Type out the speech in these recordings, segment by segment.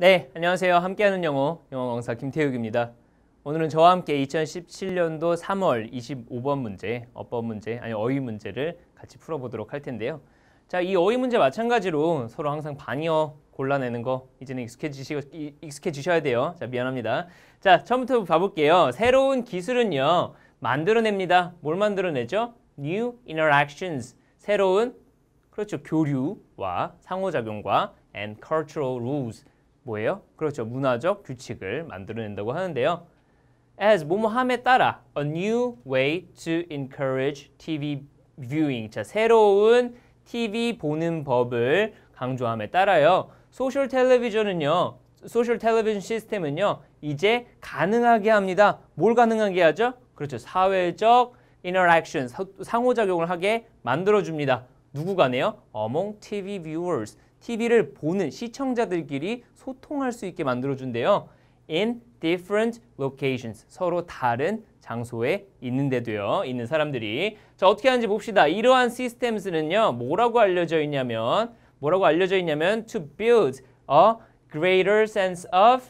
네, 안녕하세요. 함께하는 영어, 영어 강사 김태욱입니다. 오늘은 저와 함께 2017년도 3월 25번 문제, 어법 문제, 아니 어휘 문제를 같이 풀어보도록 할 텐데요. 자, 이 어휘 문제 마찬가지로 서로 항상 반이어 골라내는 거 이제는 익숙해지시, 익숙해지셔야 돼요. 자, 미안합니다. 자, 처음부터 봐볼게요. 새로운 기술은요, 만들어냅니다. 뭘 만들어내죠? New interactions, 새로운, 그렇죠, 교류와 상호작용과 and cultural rules, 뭐예요? 그렇죠. 문화적 규칙을 만들어낸다고 하는데요. as 뭐뭐함에 따라 a new way to encourage TV viewing. 자, 새로운 TV 보는 법을 강조함에 따라요. 소셜 텔레비전은요. 소셜 텔레비전 시스템은요. 이제 가능하게 합니다. 뭘 가능하게 하죠? 그렇죠. 사회적 인터랙션, 상호작용을 하게 만들어줍니다. 누구 가네요 Among TV viewers. TV를 보는 시청자들끼리 소통할 수 있게 만들어준대요. In different locations. 서로 다른 장소에 있는데도요. 있는 사람들이. 자, 어떻게 하는지 봅시다. 이러한 시스템스는요. 뭐라고 알려져 있냐면 뭐라고 알려져 있냐면 to build a greater sense of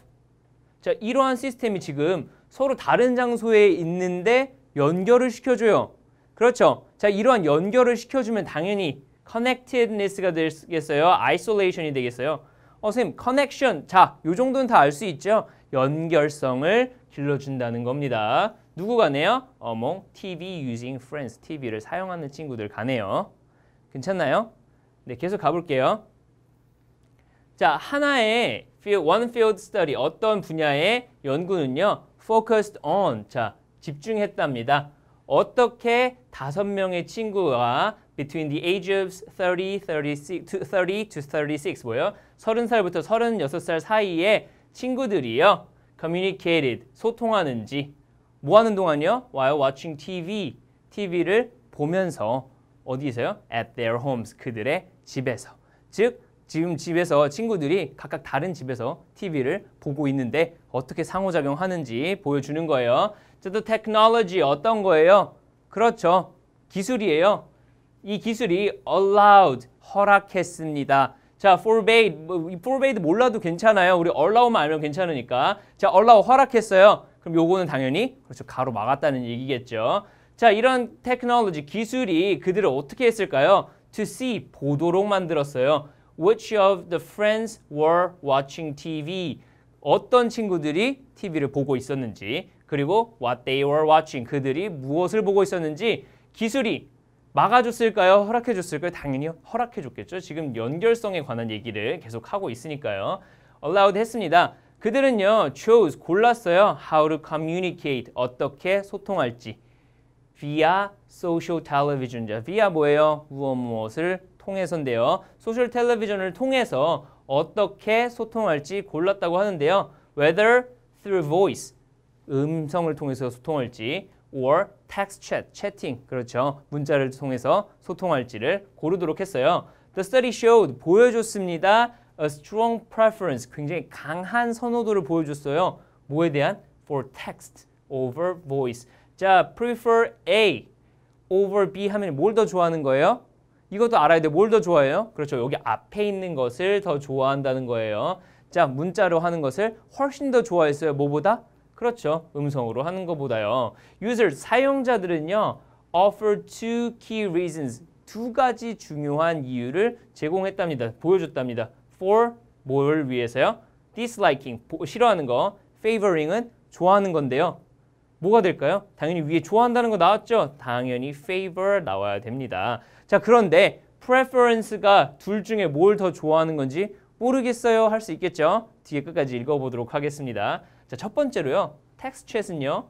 자, 이러한 시스템이 지금 서로 다른 장소에 있는데 연결을 시켜줘요. 그렇죠. 자, 이러한 연결을 시켜주면 당연히 connectedness가 되겠어요? isolation이 되겠어요? 어, 선생님, connection. 자, 요 정도는 다 알 수 있죠? 연결성을 길러준다는 겁니다. 누구 가네요? among TV using friends. TV를 사용하는 친구들 가네요. 괜찮나요? 네, 계속 가볼게요. 자, 하나의 one field study, 어떤 분야의 연구는요, focused on, 자, 집중했답니다. 어떻게 다섯 명의 친구와 between the ages of 30, 36, to 30 to 36 뭐예요? 30살부터 36살 사이에 친구들이요. communicated, 소통하는지 뭐 하는 동안요? while watching TV, TV를 보면서 어디서요? at their homes, 그들의 집에서 즉 지금 집에서 친구들이 각각 다른 집에서 TV를 보고 있는데 어떻게 상호작용하는지 보여주는 거예요. 저도 the technology 어떤 거예요? 그렇죠. 기술이에요. 이 기술이 allowed, 허락했습니다. 자, forbade, 뭐, forbade 몰라도 괜찮아요. 우리 allow만 알면 괜찮으니까. 자, allow 허락했어요. 그럼 요거는 당연히 그렇죠. 가로 막았다는 얘기겠죠. 자, 이런 테크놀로지 기술이 그들을 어떻게 했을까요? to see 보도록 만들었어요. which of the friends were watching TV? 어떤 친구들이 TV를 보고 있었는지 그리고 what they were watching 그들이 무엇을 보고 있었는지 기술이 막아줬을까요? 허락해줬을까요? 당연히 허락해줬겠죠. 지금 연결성에 관한 얘기를 계속하고 있으니까요. allowed 했습니다. 그들은요, chose, 골랐어요. how to communicate, 어떻게 소통할지. via social television. via 뭐예요? 무엇 무엇을 통해서인데요. 소셜 텔레비전을 통해서 어떻게 소통할지 골랐다고 하는데요. whether through voice, 음성을 통해서 소통할지 or text chat, 채팅, 그렇죠. 문자를 통해서 소통할지를 고르도록 했어요. The study showed, 보여줬습니다. A strong preference, 굉장히 강한 선호도를 보여줬어요. 뭐에 대한? For text over voice. 자, prefer A over B 하면 뭘 더 좋아하는 거예요? 이것도 알아야 돼. 뭘 더 좋아해요? 그렇죠. 여기 앞에 있는 것을 더 좋아한다는 거예요. 자, 문자로 하는 것을 훨씬 더 좋아했어요. 뭐보다? 그렇죠. 음성으로 하는 것보다요. user, 사용자들은요. offer two key reasons. 두 가지 중요한 이유를 제공했답니다. 보여줬답니다. for, 뭘 위해서요? disliking, 싫어하는 거. favoring은 좋아하는 건데요. 뭐가 될까요? 당연히 위에 좋아한다는 거 나왔죠? 당연히 favor 나와야 됩니다. 자 그런데 preference가 둘 중에 뭘 더 좋아하는 건지 모르겠어요 할 수 있겠죠. 뒤에 끝까지 읽어보도록 하겠습니다. 자 첫 번째로요. textchat은요.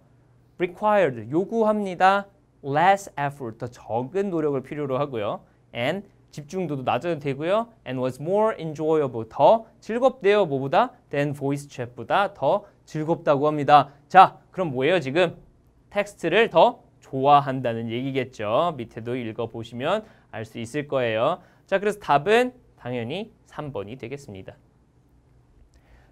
required, 요구합니다. less effort, 더 적은 노력을 필요로 하고요. and 집중도도 낮아도 되고요. and was more enjoyable, 더 즐겁대요 뭐보다 than voice chat보다 더 즐겁다고 합니다. 자, 그럼 뭐예요 지금? 텍스트를 더 좋아한다는 얘기겠죠. 밑에도 읽어보시면 알 수 있을 거예요. 자, 그래서 답은 당연히 3번이 되겠습니다.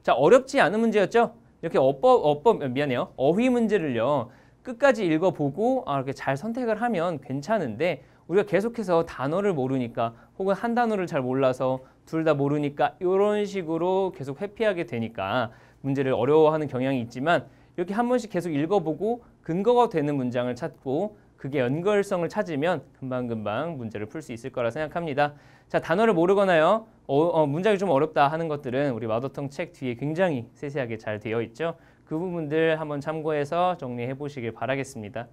자, 어렵지 않은 문제였죠? 이렇게 어법, 어법, 미안해요. 어휘 문제를요. 끝까지 읽어보고 아, 이렇게 잘 선택을 하면 괜찮은데 우리가 계속해서 단어를 모르니까 혹은 한 단어를 잘 몰라서 둘 다 모르니까 이런 식으로 계속 회피하게 되니까 문제를 어려워하는 경향이 있지만 이렇게 한 번씩 계속 읽어보고 근거가 되는 문장을 찾고 그게 연결성을 찾으면 금방금방 문제를 풀 수 있을 거라 생각합니다. 자, 단어를 모르거나요. 어, 어, 문장이 좀 어렵다 하는 것들은 우리 마더텅 책 뒤에 굉장히 세세하게 잘 되어 있죠. 그 부분들 한번 참고해서 정리해 보시길 바라겠습니다.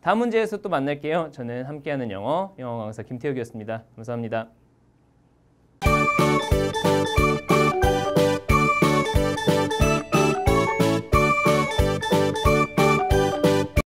다음 문제에서 또 만날게요. 저는 함께하는 영어, 영어 강사 김태욱이었습니다. 감사합니다.